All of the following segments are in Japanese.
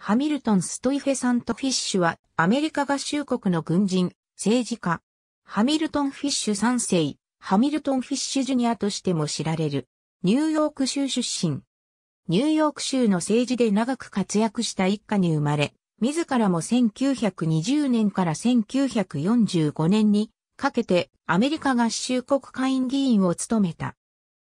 ハミルトン・ストイフェサント・フィッシュはアメリカ合衆国の軍人、政治家。ハミルトン・フィッシュ3世、ハミルトン・フィッシュジュニアとしても知られる。ニューヨーク州出身。ニューヨーク州の政治で長く活躍した一家に生まれ、自らも1920年から1945年にかけてアメリカ合衆国会員議員を務めた。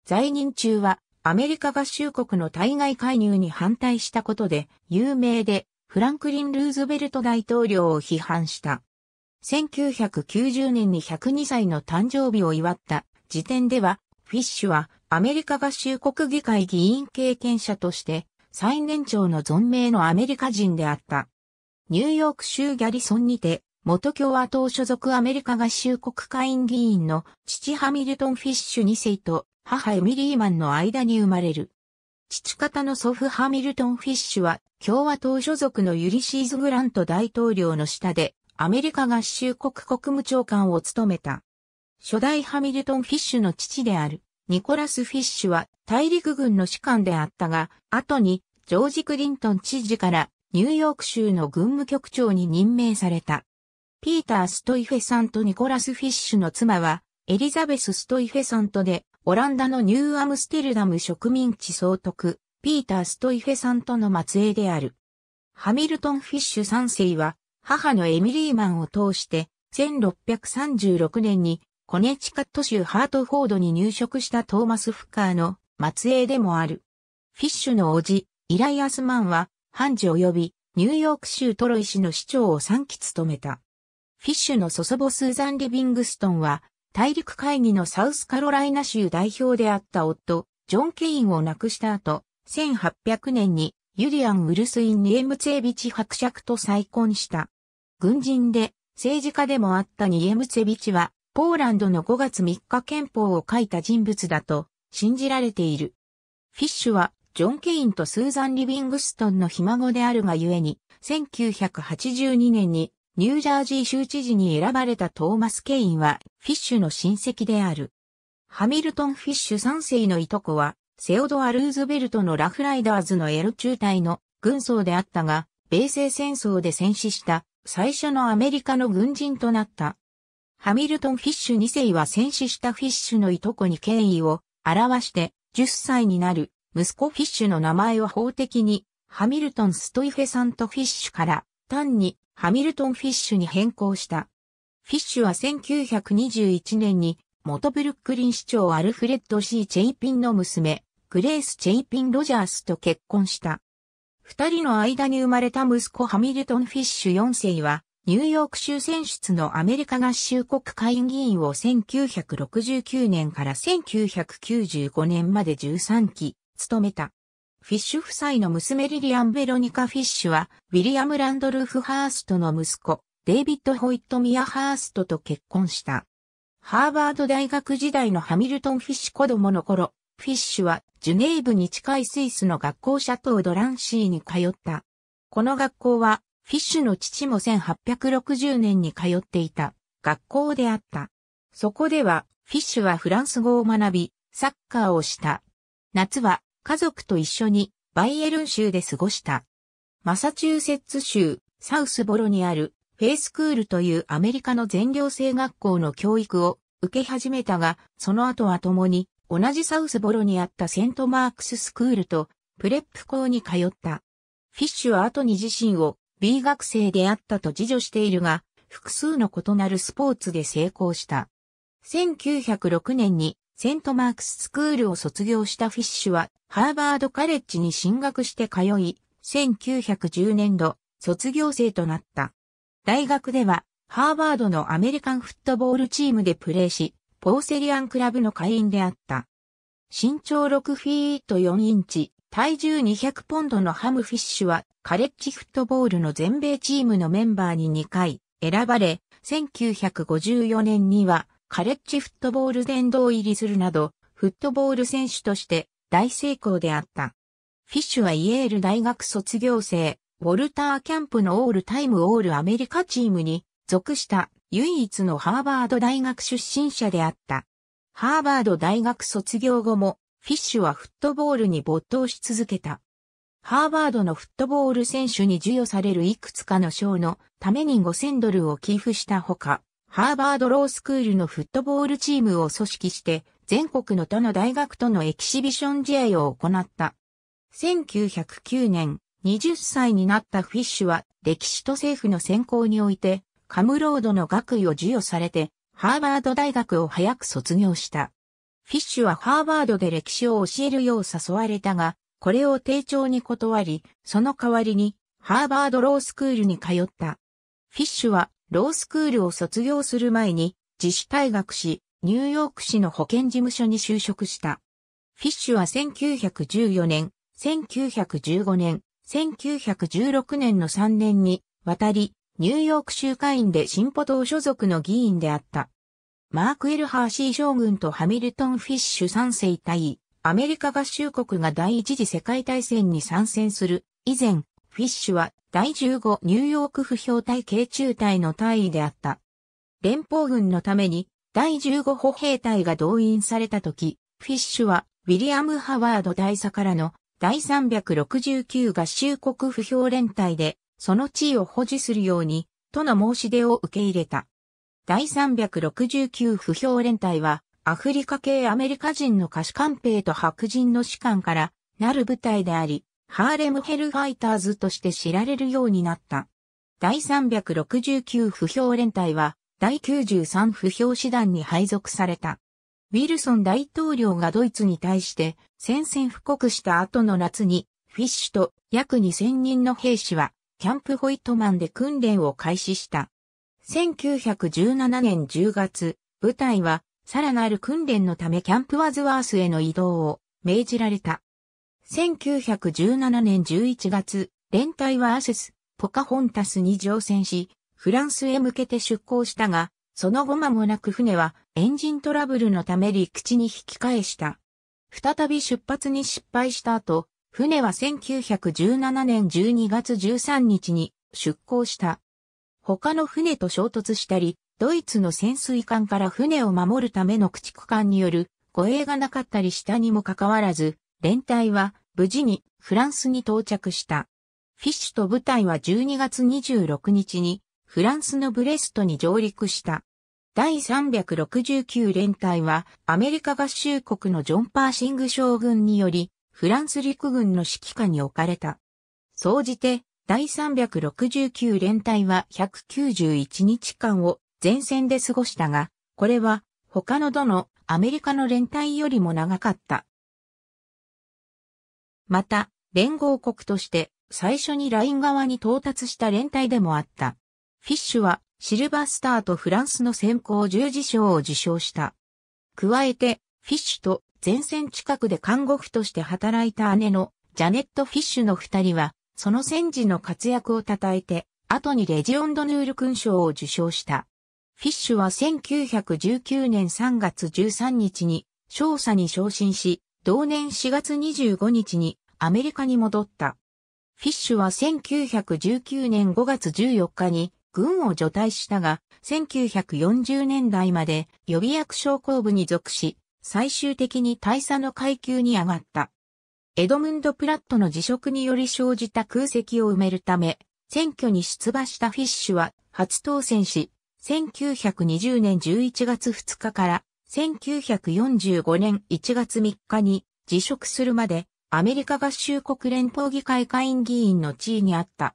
在任中はアメリカ合衆国の対外介入に反対したことで有名でフランクリン・ルーズベルト大統領を批判した。1990年に102歳の誕生日を祝った時点では、フィッシュはアメリカ合衆国議会議員経験者として最年長の存命のアメリカ人であった。ニューヨーク州ギャリソンにて、元共和党所属アメリカ合衆国会員議員の父ハミルトン・フィッシュ2世と母エミリーマンの間に生まれる。父方の祖父ハミルトン・フィッシュは共和党所属のユリシーズ・グラント大統領の下でアメリカ合衆国国務長官を務めた。初代ハミルトン・フィッシュの父であるニコラス・フィッシュは大陸軍の士官であったが、後にジョージ・クリントン知事からニューヨーク州の軍務局長に任命された。ピーター・ストイフェさんとニコラス・フィッシュの妻はエリザベス・ストイフェさんとでオランダのニューアムステルダム植民地総督、ピーター・ストイフェさんとの末裔である。ハミルトン・フィッシュ3世は、母のエミリーマンを通して、1636年にコネチカット州ハートフォードに入植したトーマス・フッカーの末裔でもある。フィッシュの叔父、イライアス・マンは、判事及びニューヨーク州トロイ市の市長を3期務めた。フィッシュの祖祖母スーザン・リビングストンは、大陸会議のサウスカロライナ州代表であった夫、ジョン・ケインを亡くした後、1800年にユリアン・ウルスイン・ニエムツェビチ伯爵と再婚した。軍人で政治家でもあったニエムツェビチは、ポーランドの5月3日憲法を書いた人物だと信じられている。フィッシュは、ジョン・ケインとスーザン・リビングストンのひ孫であるがゆえに、1982年にニュージャージー州知事に選ばれたトーマス・ケインはフィッシュの親戚である。ハミルトン・フィッシュ3世のいとこは、セオドア・ルーズベルトのラフライダーズのエル中隊の軍曹であったが、米西戦争で戦死した最初のアメリカの軍人となった。ハミルトン・フィッシュ2世は戦死したフィッシュのいとこに敬意を表して10歳になる息子フィッシュの名前を法的にハミルトン・ストイフェさんとフィッシュから単にハミルトン・フィッシュに変更した。フィッシュは1921年に元ブルックリン市長アルフレッド・シー・チェイピンの娘、グレース・チェイピン・ロジャースと結婚した。二人の間に生まれた息子ハミルトン・フィッシュ4世は、ニューヨーク州選出のアメリカ合衆国会議員を1969年から1995年まで13期務めた。フィッシュ夫妻の娘リリアン・ベロニカ・フィッシュは、ウィリアム・ランドルフ・ハーストの息子、デイビッド・ホイット・ミア・ハーストと結婚した。ハーバード大学時代のハミルトン・フィッシュ子供の頃、フィッシュはジュネーブに近いスイスの学校シャトー・ドランシーに通った。この学校は、フィッシュの父も1860年に通っていた学校であった。そこでは、フィッシュはフランス語を学び、サッカーをした。夏は家族と一緒にバイエルン州で過ごした。マサチューセッツ州サウスボロにあるフェイスクールというアメリカの全寮制学校の教育を受け始めたが、その後は共に同じサウスボロにあったセントマークススクールとプレップ校に通った。フィッシュは後に自身を B 学生であったと自助しているが、複数の異なるスポーツで成功した。1906年にセントマークススクールを卒業したフィッシュは、ハーバードカレッジに進学して通い、1910年度、卒業生となった。大学では、ハーバードのアメリカンフットボールチームでプレーし、ポーセリアンクラブの会員であった。身長6フィート4インチ、体重200ポンドのハムフィッシュは、カレッジフットボールの全米チームのメンバーに2回選ばれ、1954年には、カレッジフットボール殿堂入りするなど、フットボール選手として大成功であった。フィッシュはイエール大学卒業生、ウォルター・キャンプのオールタイムオールアメリカチームに属した唯一のハーバード大学出身者であった。ハーバード大学卒業後も、フィッシュはフットボールに没頭し続けた。ハーバードのフットボール選手に授与されるいくつかの賞のために5000ドルを寄付したほか、ハーバードロースクールのフットボールチームを組織して、全国の他の大学とのエキシビション試合を行った。1909年、20歳になったフィッシュは、歴史と政府の選考において、カムロードの学位を授与されて、ハーバード大学を早く卒業した。フィッシュはハーバードで歴史を教えるよう誘われたが、これを丁重に断り、その代わりに、ハーバードロースクールに通った。フィッシュはロースクールを卒業する前に自主退学し、ニューヨーク市の保健事務所に就職した。フィッシュは1914年、1915年、1916年の3年に渡り、ニューヨーク州会員で進歩党所属の議員であった。マーク・エル・ハーシー将軍とハミルトン・フィッシュ3世対、アメリカ合衆国が第一次世界大戦に参戦する。以前、フィッシュは第15ニューヨーク不評隊系中隊の隊位であった。連邦軍のために第15歩兵隊が動員された時、フィッシュはウィリアム・ハワード大佐からの第369合衆国不評連隊でその地位を保持するように、との申し出を受け入れた。第369不評連隊は、アフリカ系アメリカ人の可視官兵と白人の士官からなる部隊であり、ハーレムヘルファイターズとして知られるようになった。第369不評連隊は、第93不評師団に配属された。ウィルソン大統領がドイツに対して宣戦布告した後の夏に、フィッシュと約2000人の兵士は、キャンプホイットマンで訓練を開始した。1917年10月、部隊は、さらなる訓練のためキャンプワズワースへの移動を命じられた。1917年11月、連隊はアセス、ポカホンタスに乗船し、フランスへ向けて出港したが、その後間もなく船はエンジントラブルのため陸地に引き返した。再び出発に失敗した後、船は1917年12月13日に出港した。他の船と衝突したり、ドイツの潜水艦から船を守るための駆逐艦による護衛がなかったりしたにもかかわらず、連隊は無事にフランスに到着した。フィッシュと部隊は12月26日にフランスのブレストに上陸した。第369連隊はアメリカ合衆国のジョン・パーシング将軍によりフランス陸軍の指揮下に置かれた。総じて第369連隊は191日間を前線で過ごしたが、これは他のどのアメリカの連隊よりも長かった。また、連合国として最初にライン側に到達した連帯でもあった。フィッシュはシルバースターとフランスの先行十字章を受賞した。加えて、フィッシュと前線近くで看護婦として働いた姉のジャネット・フィッシュの二人は、その戦時の活躍を称えて、後にレジオンドヌール勲章を受賞した。フィッシュは1919年3月13日に、少佐に昇進し、同年4月25日にアメリカに戻った。フィッシュは1919年5月14日に軍を除隊したが、1940年代まで予備役商工部に属し、最終的に大佐の階級に上がった。エドムンド・プラットの辞職により生じた空席を埋めるため、選挙に出馬したフィッシュは初当選し、1920年11月2日から1945年1月3日に辞職するまでアメリカ合衆国連邦議会下院議員の地位にあった。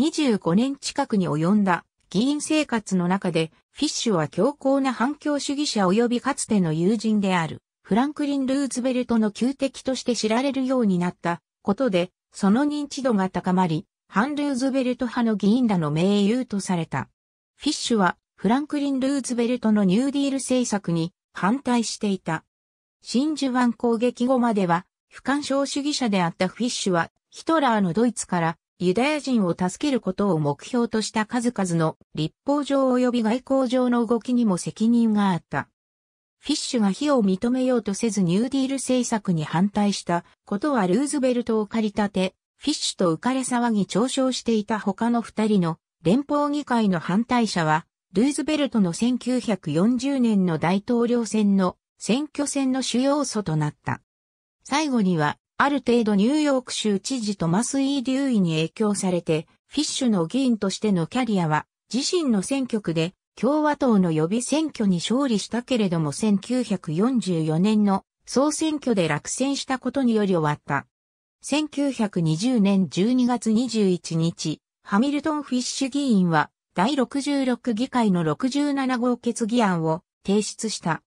25年近くに及んだ議員生活の中でフィッシュは強硬な反共主義者及びかつての友人であるフランクリン・ルーズベルトの旧敵として知られるようになったことでその認知度が高まり反ルーズベルト派の議員らの盟友とされた。フィッシュはフランクリン・ルーズベルトのニューディール政策に反対していた。真珠湾攻撃後までは、不干渉主義者であったフィッシュは、ヒトラーのドイツからユダヤ人を助けることを目標とした数々の立法上及び外交上の動きにも責任があった。フィッシュが非を認めようとせずニューディール政策に反対したことはルーズベルトを借り立て、フィッシュと浮かれ騒ぎ嘲笑していた他の二人の連邦議会の反対者はルーズベルトの1940年の大統領選の選挙戦の主要素となった。最後には、ある程度ニューヨーク州知事トマス・イー・デューイに影響されて、フィッシュの議員としてのキャリアは、自身の選挙区で共和党の予備選挙に勝利したけれども1944年の総選挙で落選したことにより終わった。1920年12月21日、ハミルトン・フィッシュ議員は第66議会の67号決議案を提出した。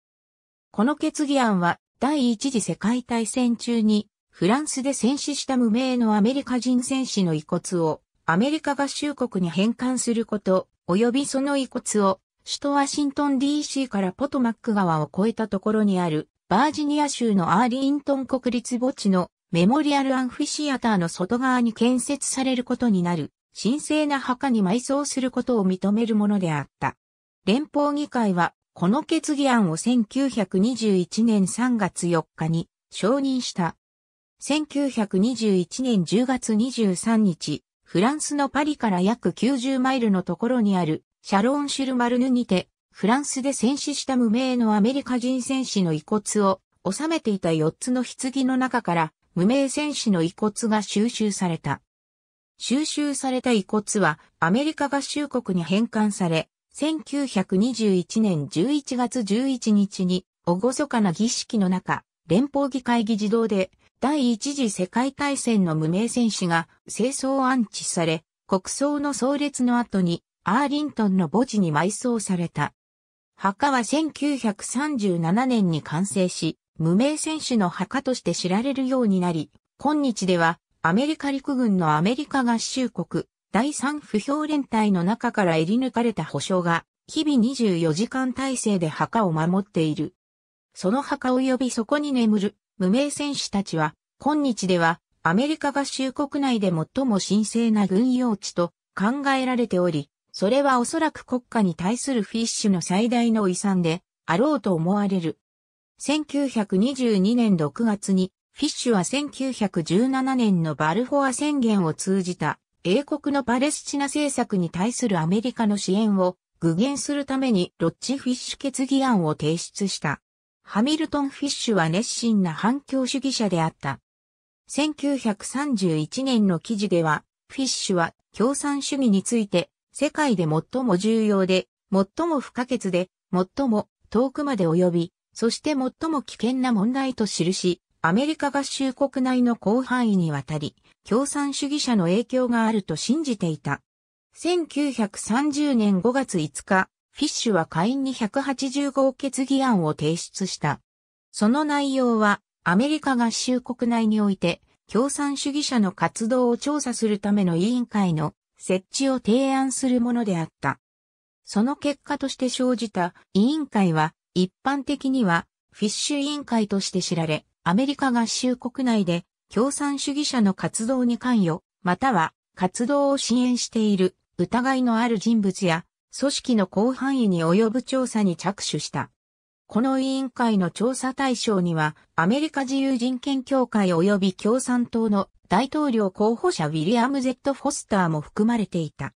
この決議案は第一次世界大戦中にフランスで戦死した無名のアメリカ人戦士の遺骨をアメリカ合衆国に返還すること、及びその遺骨を首都ワシントン DC からポトマック川を越えたところにあるバージニア州のアーリントン国立墓地のメモリアルアンフィシアターの外側に建設されることになる神聖な墓に埋葬することを認めるものであった。連邦議会は、この決議案を1921年3月4日に承認した。1921年10月23日、フランスのパリから約90マイルのところにあるシャロン・シュルマルヌにて、フランスで戦死した無名のアメリカ人戦士の遺骨を収めていた4つの棺の中から無名戦士の遺骨が収集された。収集された遺骨はアメリカ合衆国に返還され、1921年11月11日に、おごそかな儀式の中、連邦議会議事堂で、第一次世界大戦の無名戦士が清掃安置され、国葬の葬列の後に、アーリントンの墓地に埋葬された。墓は1937年に完成し、無名戦士の墓として知られるようになり、今日ではアメリカ陸軍のアメリカ合衆国、第三不評連隊の中から得り抜かれた保証が、日々24時間体制で墓を守っている。その墓及びそこに眠る無名戦士たちは、今日ではアメリカ合衆国内で最も神聖な軍用地と考えられており、それはおそらく国家に対するフィッシュの最大の遺産であろうと思われる。1922年6月にフィッシュは1917年のバルフォア宣言を通じた英国のパレスチナ政策に対するアメリカの支援を具現するためにロッチフィッシュ決議案を提出した。ハミルトン・フィッシュは熱心な反共主義者であった。1931年の記事では、フィッシュは共産主義について世界で最も重要で、最も不可欠で、最も遠くまで及び、そして最も危険な問題と記し、アメリカ合衆国内の広範囲にわたり、共産主義者の影響があると信じていた。1930年5月5日、フィッシュは下院に180号決議案を提出した。その内容は、アメリカ合衆国内において、共産主義者の活動を調査するための委員会の設置を提案するものであった。その結果として生じた委員会は、一般的には、フィッシュ委員会として知られ、アメリカ合衆国内で共産主義者の活動に関与、または活動を支援している疑いのある人物や組織の広範囲に及ぶ調査に着手した。この委員会の調査対象には、アメリカ自由人権協会及び共産党の大統領候補者ウィリアム・ゼット・フォスターも含まれていた。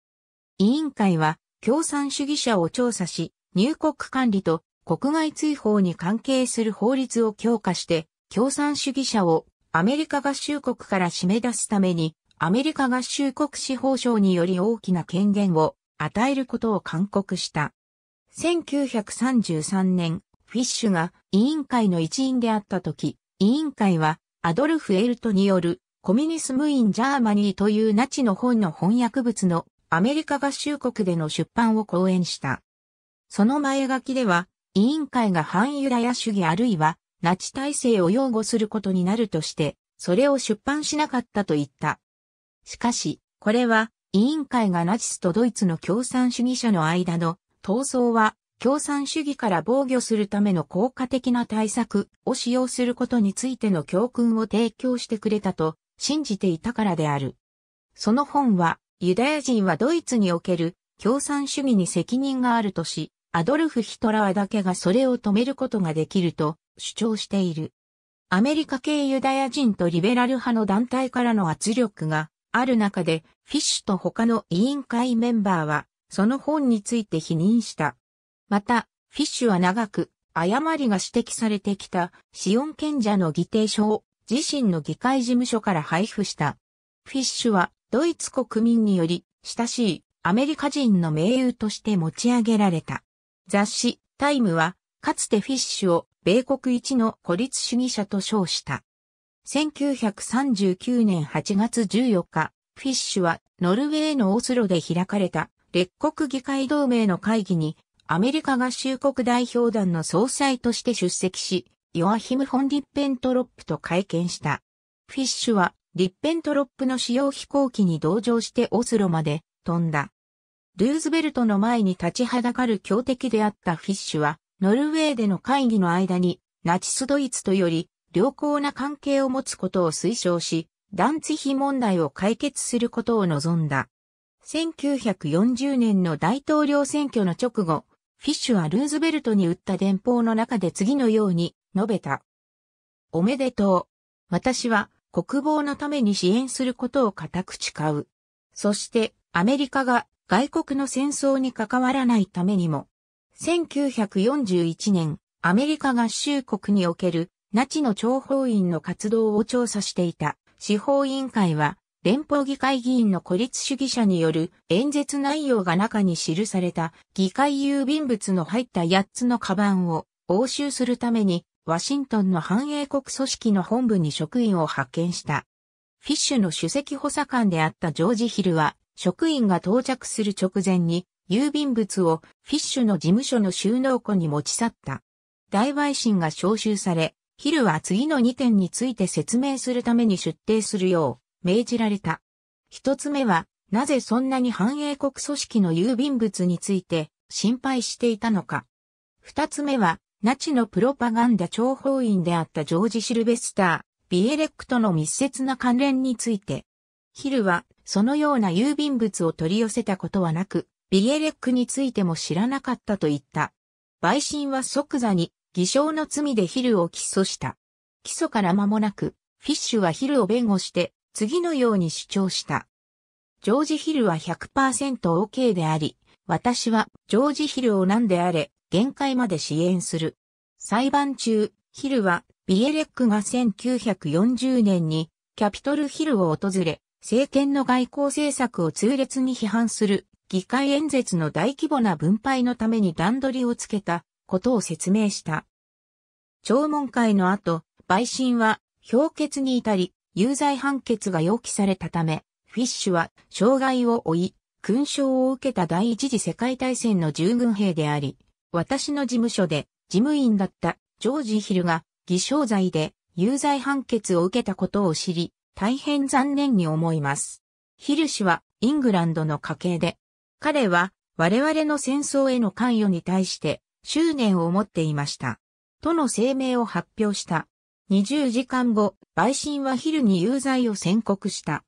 委員会は、共産主義者を調査し、入国管理と国外追放に関係する法律を強化して、共産主義者をアメリカ合衆国から締め出すためにアメリカ合衆国司法省により大きな権限を与えることを勧告した。1933年、フィッシュが委員会の一員であった時、委員会はアドルフ・エルトによるコミニスム・イン・ジャーマニーというナチの本の翻訳物のアメリカ合衆国での出版を講演した。その前書きでは、委員会が反ユダヤ主義あるいはナチ体制を擁護することになるとして、それを出版しなかったと言った。しかし、これは、委員会がナチスとドイツの共産主義者の間の闘争は共産主義から防御するための効果的な対策を使用することについての教訓を提供してくれたと信じていたからである。その本はユダヤ人はドイツにおける共産主義に責任があるとし、アドルフ・ヒトラーだけがそれを止めることができると主張している。アメリカ系ユダヤ人とリベラル派の団体からの圧力がある中で、フィッシュと他の委員会メンバーは、その本について否認した。また、フィッシュは長く、誤りが指摘されてきた、シオン賢者の議定書を、自身の議会事務所から配布した。フィッシュは、ドイツ国民により、親しい、アメリカ人の盟友として持ち上げられた。雑誌、タイムは、かつてフィッシュを米国一の孤立主義者と称した。1939年8月14日、フィッシュはノルウェーのオスロで開かれた列国議会同盟の会議にアメリカ合衆国代表団の総裁として出席し、ヨアヒム・フォン・リッペントロップと会見した。フィッシュはリッペントロップの使用飛行機に同乗してオスロまで飛んだ。ルーズベルトの前に立ちはだかる強敵であったフィッシュは、ノルウェーでの会議の間に、ナチスドイツとより、良好な関係を持つことを推奨し、団地ツ問題を解決することを望んだ。1940年の大統領選挙の直後、フィッシュはルーズベルトに打った電報の中で次のように述べた。おめでとう。私は国防のために支援することを固く誓う。そしてアメリカが外国の戦争に関わらないためにも、1941年、アメリカ合衆国におけるナチの諜報員の活動を調査していた司法委員会は、連邦議会議員の孤立主義者による演説内容が中に記された議会郵便物の入った8つのカバンを押収するためにワシントンの繁栄国組織の本部に職員を派遣した。フィッシュの主席補佐官であったジョージ・ヒルは職員が到着する直前に、郵便物をフィッシュの事務所の収納庫に持ち去った。大陪審が招集され、ヒルは次の2点について説明するために出廷するよう命じられた。一つ目は、なぜそんなに繁栄国組織の郵便物について心配していたのか。二つ目は、ナチのプロパガンダ諜報員であったジョージ・シルベスター、ビエレックとの密接な関連についてヒルは、そのような郵便物を取り寄せたことはなく、ビエレックについても知らなかったと言った。陪審は即座に、偽証の罪でヒルを起訴した。起訴から間もなく、フィッシュはヒルを弁護して、次のように主張した。ジョージ・ヒルは 100%OK、OK、であり、私はジョージ・ヒルを何であれ、限界まで支援する。裁判中、ヒルは、ビエレックが1940年に、キャピトルヒルを訪れ、政権の外交政策を痛烈に批判する議会演説の大規模な分配のために段取りをつけたことを説明した。聴聞会の後、陪審は評決に至り、有罪判決が要求されたため、フィッシュは障害を負い、勲章を受けた第一次世界大戦の従軍兵であり、私の事務所で事務員だったジョージ・ヒルが偽証罪で有罪判決を受けたことを知り、大変残念に思います。ヒル氏はイングランドの家系で、彼は我々の戦争への関与に対して執念を持っていました。との声明を発表した。20時間後、陪審はヒルに有罪を宣告した。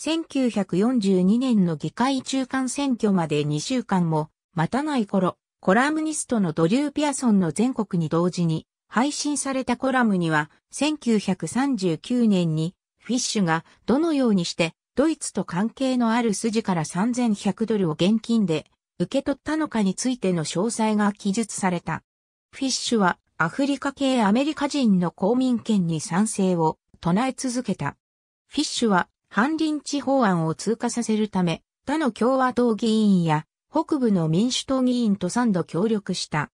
1942年の議会中間選挙まで2週間も待たない頃、コラムニストのドリュー・ピアソンの全国に同時に配信されたコラムには、1939年にフィッシュがどのようにしてドイツと関係のある筋から3100ドルを現金で受け取ったのかについての詳細が記述された。フィッシュはアフリカ系アメリカ人の公民権に賛成を唱え続けた。フィッシュは反臨地法案を通過させるため他の共和党議員や北部の民主党議員と3度協力した。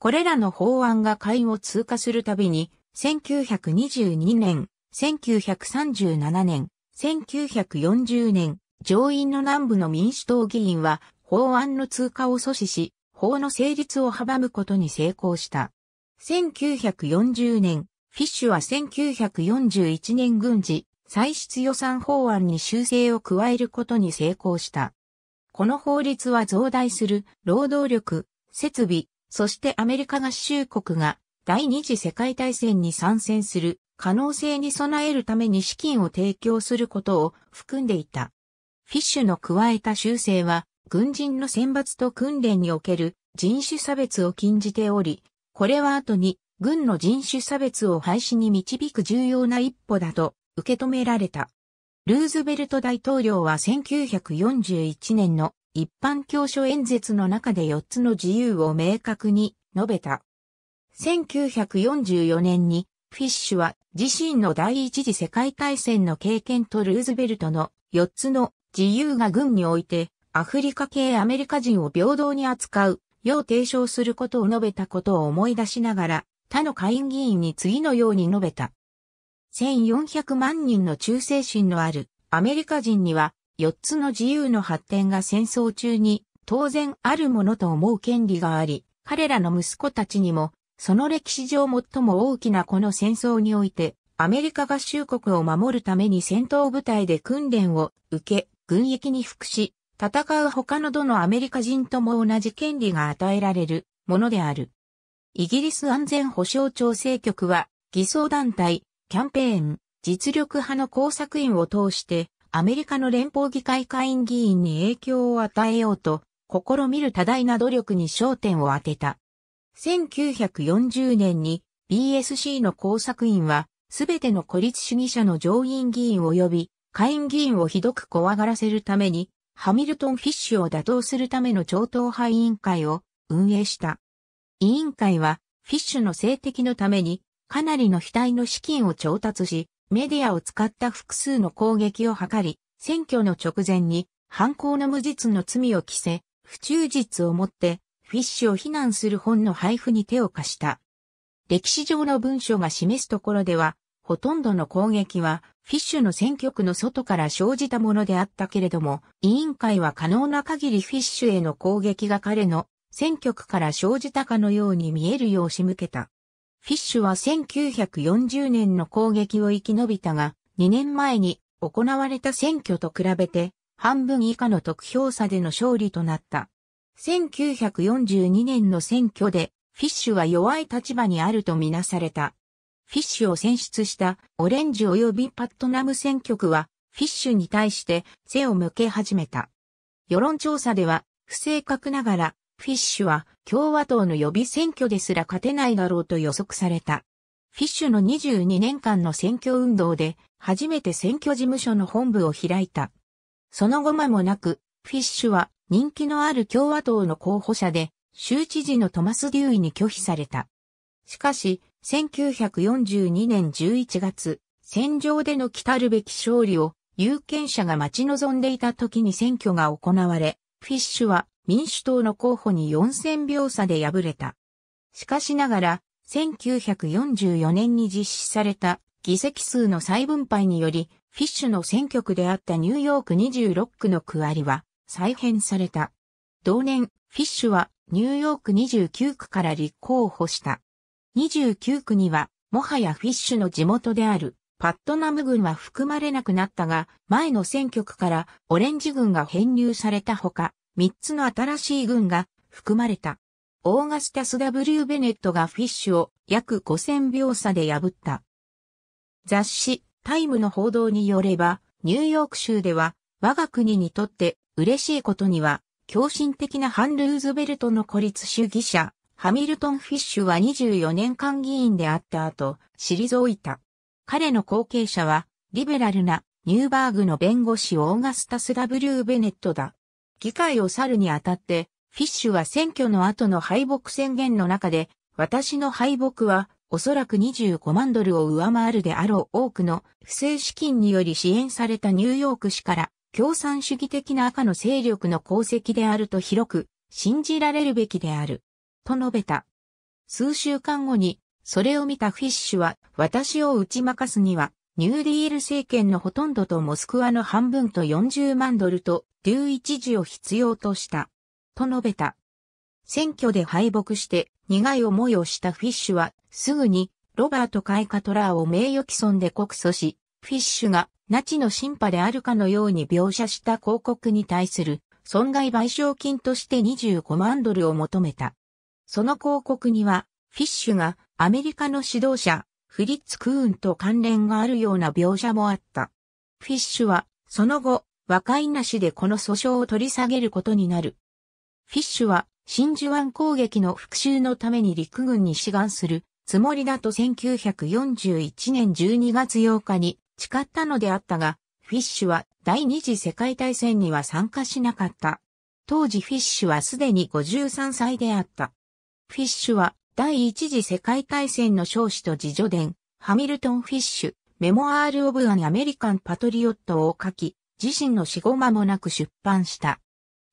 これらの法案が会を通過するたびに1922年1937年、1940年、上院の南部の民主党議員は法案の通過を阻止し、法の成立を阻むことに成功した。1940年、フィッシュは1941年軍事歳出予算法案に修正を加えることに成功した。この法律は増大する労働力、設備、そしてアメリカ合衆国が第二次世界大戦に参戦する可能性に備えるために資金を提供することを含んでいた。フィッシュの加えた修正は、軍人の選抜と訓練における人種差別を禁じており、これは後に軍の人種差別を廃止に導く重要な一歩だと受け止められた。ルーズベルト大統領は1941年の一般教書演説の中で4つの自由を明確に述べた。1944年にフィッシュは自身の第一次世界大戦の経験とルーズベルトの4つの自由が軍においてアフリカ系アメリカ人を平等に扱うよう提唱することを述べたことを思い出しながら他の下院議員に次のように述べた。1400万人の忠誠心のあるアメリカ人には4つの自由の発展が戦争中に当然あるものと思う権利があり、彼らの息子たちにもその歴史上最も大きなこの戦争において、アメリカ合衆国を守るために戦闘部隊で訓練を受け、軍役に服し、戦う他のどのアメリカ人とも同じ権利が与えられるものである。イギリス安全保障調整局は、偽装団体、キャンペーン、実力派の工作員を通して、アメリカの連邦議会会員議員に影響を与えようと、試みる多大な努力に焦点を当てた。1940年に BSC の工作員は、すべての孤立主義者の上院議員及び下院議員をひどく怖がらせるために、ハミルトン・フィッシュを打倒するための超党派委員会を運営した。委員会は、フィッシュの政敵のために、かなりの額の資金を調達し、メディアを使った複数の攻撃を図り、選挙の直前に、犯行の無実の罪を着せ、不忠実をもって、フィッシュを非難する本の配布に手を貸した。歴史上の文書が示すところでは、ほとんどの攻撃は、フィッシュの選挙区の外から生じたものであったけれども、委員会は可能な限りフィッシュへの攻撃が彼の選挙区から生じたかのように見えるよう仕向けた。フィッシュは1940年の攻撃を生き延びたが、2年前に行われた選挙と比べて、半分以下の得票差での勝利となった。1942年の選挙で、フィッシュは弱い立場にあるとみなされた。フィッシュを選出したオレンジ及びパットナム選挙区は、フィッシュに対して背を向け始めた。世論調査では、不正確ながら、フィッシュは共和党の予備選挙ですら勝てないだろうと予測された。フィッシュの22年間の選挙運動で、初めて選挙事務所の本部を開いた。その後間もなく、フィッシュは人気のある共和党の候補者で、州知事のトマス・デューイに拒否された。しかし、1942年11月、戦場での来るべき勝利を有権者が待ち望んでいた時に選挙が行われ、フィッシュは民主党の候補に4000票差で敗れた。しかしながら、1944年に実施された議席数の再分配により、フィッシュの選挙区であったニューヨーク26区の区割りは、再編された。同年、フィッシュはニューヨーク29区から立候補した。29区には、もはやフィッシュの地元であるパットナム軍は含まれなくなったが、前の選挙区からオレンジ軍が編入されたほか、3つの新しい軍が含まれた。オーガスタス W ベネットがフィッシュを約5000秒差で破った。雑誌、タイムの報道によれば、ニューヨーク州では、我が国にとって嬉しいことには、狂信的なハン・ルーズベルトの孤立主義者、ハミルトン・フィッシュは24年間議員であった後、退いた。彼の後継者は、リベラルなニューバーグの弁護士オーガスタス・ダブルー・ベネットだ。議会を去るにあたって、フィッシュは選挙の後の敗北宣言の中で、私の敗北は、おそらく25万ドルを上回るであろう多くの不正資金により支援されたニューヨーク市から共産主義的な赤の勢力の功績であると広く信じられるべきである。と述べた。数週間後に、それを見たフィッシュは、私を打ち負かすには、ニューディール政権のほとんどとモスクワの半分と40万ドルと、11時を必要とした。と述べた。選挙で敗北して苦い思いをしたフィッシュは、すぐにロバート・カイカトラーを名誉毀損で告訴し、フィッシュがナチの審判であるかのように描写した広告に対する損害賠償金として25万ドルを求めた。その広告には、フィッシュがアメリカの指導者、フリッツ・クーンと関連があるような描写もあった。フィッシュは、その後、和解なしでこの訴訟を取り下げることになる。フィッシュは、真珠湾攻撃の復讐のために陸軍に志願するつもりだと1941年12月8日に誓ったのであったが、フィッシュは第二次世界大戦には参加しなかった。当時フィッシュはすでに53歳であった。フィッシュは第一次世界大戦の少子と自助伝、ハミルトン・フィッシュ、メモアール・オブ・アン・アメリカン・パトリオットを書き、自身の死後間もなく出版した。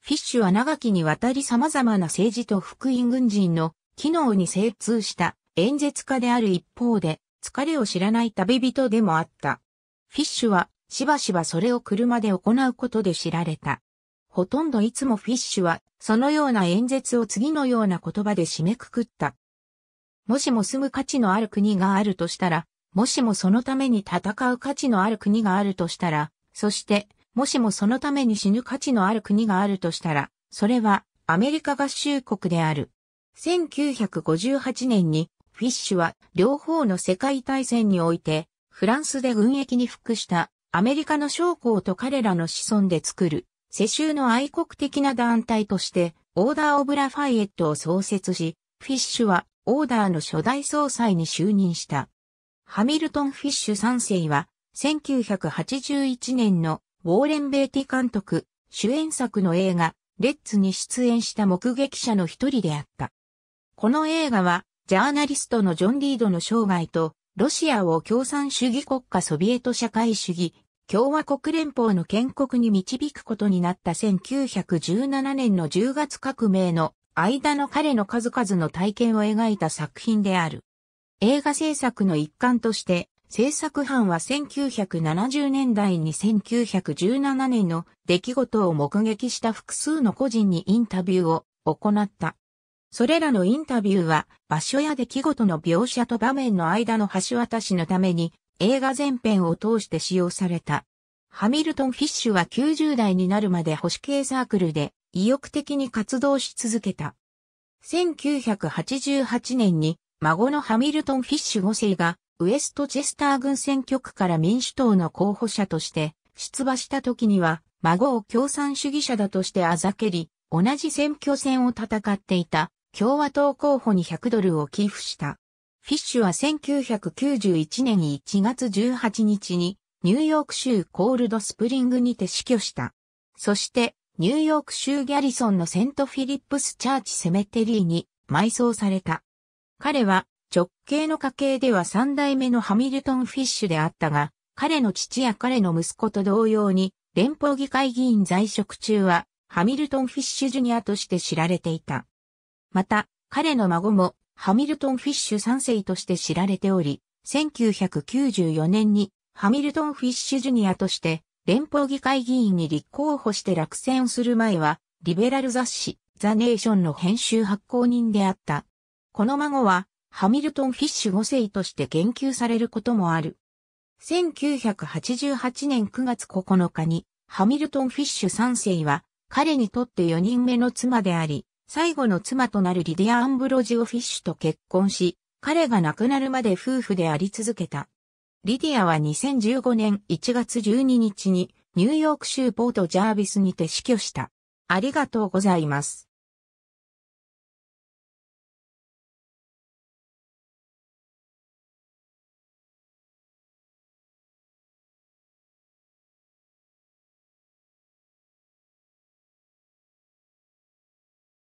フィッシュは長きにわたり様々な政治と福音軍人の機能に精通した演説家である一方で、疲れを知らない旅人でもあった。フィッシュはしばしばそれを車で行うことで知られた。ほとんどいつもフィッシュはそのような演説を次のような言葉で締めくくった。もしも住む価値のある国があるとしたら、もしもそのために戦う価値のある国があるとしたら、そして、もしもそのために死ぬ価値のある国があるとしたら、それはアメリカ合衆国である。1958年にフィッシュは両方の世界大戦においてフランスで軍役に服したアメリカの将校と彼らの子孫で作る世襲の愛国的な団体としてオーダー・オブ・ラファイエットを創設し、フィッシュはオーダーの初代総裁に就任した。ハミルトン・フィッシュ3世は1981年のウォーレン・ベイティ監督主演作の映画レッツに出演した目撃者の一人であった。この映画はジャーナリストのジョン・リードの生涯とロシアを共産主義国家ソビエト社会主義共和国連邦の建国に導くことになった1917年の10月革命の間の彼の数々の体験を描いた作品である。映画制作の一環として制作班は1970年代に1917年の出来事を目撃した複数の個人にインタビューを行った。それらのインタビューは場所や出来事の描写と場面の間の橋渡しのために映画全編を通して使用された。ハミルトン・フィッシュは90代になるまで保守系サークルで意欲的に活動し続けた。1988年に孫のハミルトン・フィッシュ5世がウエストチェスター軍選挙区から民主党の候補者として出馬した時には孫を共産主義者だとしてあざけり、同じ選挙戦を戦っていた共和党候補に100ドルを寄付した。フィッシュは1991年1月18日にニューヨーク州コールドスプリングにて死去した。そしてニューヨーク州ギャリソンのセントフィリップスチャーチセメテリーに埋葬された。彼は直系の家系では三代目のハミルトン・フィッシュであったが、彼の父や彼の息子と同様に、連邦議会議員在職中は、ハミルトン・フィッシュジュニアとして知られていた。また、彼の孫もハミルトン・フィッシュ3世として知られており、1994年にハミルトン・フィッシュジュニアとして連邦議会議員に立候補して落選する前は、リベラル雑誌ザ・ネーションの編集発行人であった。この孫は、ハミルトン・フィッシュ5世として言及されることもある。1988年9月9日に、ハミルトン・フィッシュ3世は、彼にとって4人目の妻であり、最後の妻となるリディア・アンブロジオ・フィッシュと結婚し、彼が亡くなるまで夫婦であり続けた。リディアは2015年1月12日にニューヨーク州ポートジャービスにて死去した。ありがとうございます。